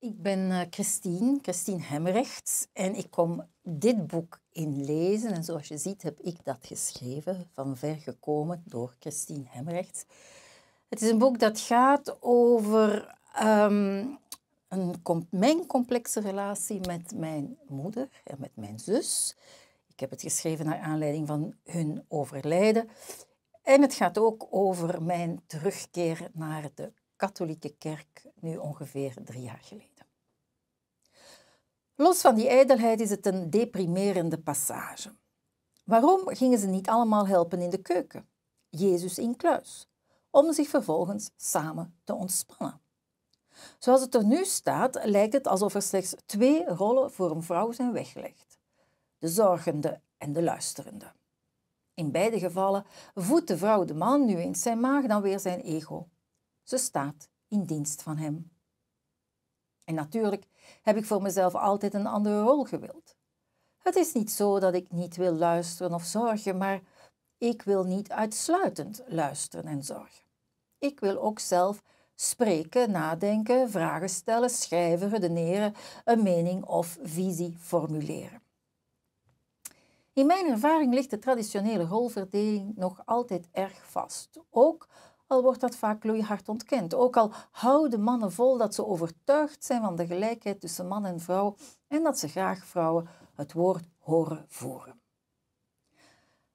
Ik ben eh, Christine, Christine Hemrechts en ik kom dit boek inlezen. En zoals je ziet heb ik dat geschreven, van ver gekomen door Christine Hemrechts. Het is een boek dat gaat over ehm, een, mijn complexe relatie met mijn moeder en met mijn zus. Ik heb het geschreven naar aanleiding van hun overlijden. En het gaat ook over mijn terugkeer naar de katholieke kerk nu ongeveer drie jaar geleden. Los van die ijdelheid is het een deprimerende passage. Waarom gingen ze niet allemaal helpen in de keuken? Jezus in kluis, om zich vervolgens samen te ontspannen. Zoals het er nu staat, lijkt het alsof er slechts twee rollen voor een vrouw zijn weggelegd: de zorgende en de luisterende. In beide gevallen voedt de vrouw de man nu eens zijn maag, dan weer zijn ego. Ze staat in dienst van Hem. En natuurlijk heb ik voor mezelf altijd een andere rol gewild. Het is niet zo dat ik niet wil luisteren of zorgen, maar ik wil niet uitsluitend luisteren en zorgen. Ik wil ook zelf spreken, nadenken, vragen stellen, schrijven, redeneren, een mening of visie formuleren. In mijn ervaring ligt de traditionele rolverdeling nog altijd erg vast, ook al wordt dat vaak loeihard ontkend. Ook al houden mannen vol dat ze overtuigd zijn van de gelijkheid tussen man en vrouw en dat ze graag vrouwen het woord horen voeren.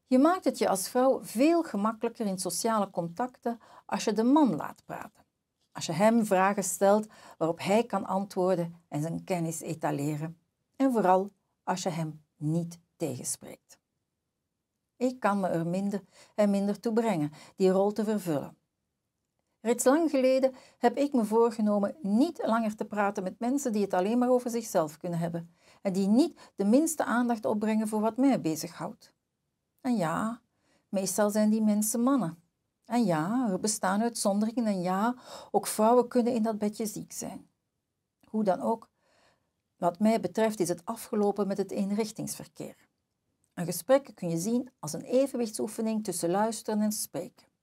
Je maakt het je als vrouw veel gemakkelijker in sociale contacten als je de man laat praten. Als je hem vragen stelt waarop hij kan antwoorden en zijn kennis etaleren. En vooral als je hem niet tegenspreekt. Ik kan me er minder en minder toe brengen die rol te vervullen. Reeds lang geleden heb ik me voorgenomen niet langer te praten met mensen die het alleen maar over zichzelf kunnen hebben en die niet de minste aandacht opbrengen voor wat mij bezighoudt. En ja, meestal zijn die mensen mannen. En ja, er bestaan uitzonderingen en ja, ook vrouwen kunnen in dat bedje ziek zijn. Hoe dan ook, wat mij betreft is het afgelopen met het eenrichtingsverkeer. Een gesprek kun je zien als een evenwichtsoefening tussen luisteren en spreken.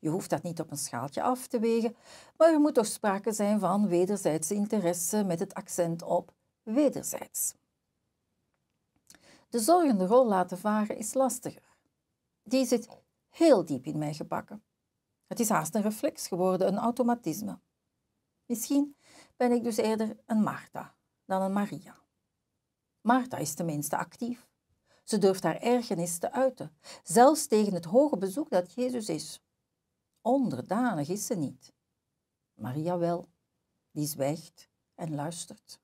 Je hoeft dat niet op een schaaltje af te wegen, maar er moet toch sprake zijn van wederzijdse interesse met het accent op wederzijds. De zorgende rol laten varen is lastiger. Die zit heel diep in mij gebakken. Het is haast een reflex geworden, een automatisme. Misschien ben ik dus eerder een Martha dan een Maria. Martha is tenminste actief. Ze durft haar ergernis te uiten, zelfs tegen het hoge bezoek dat Jezus is. Onderdanig is ze niet. Maria wel, die zwijgt en luistert.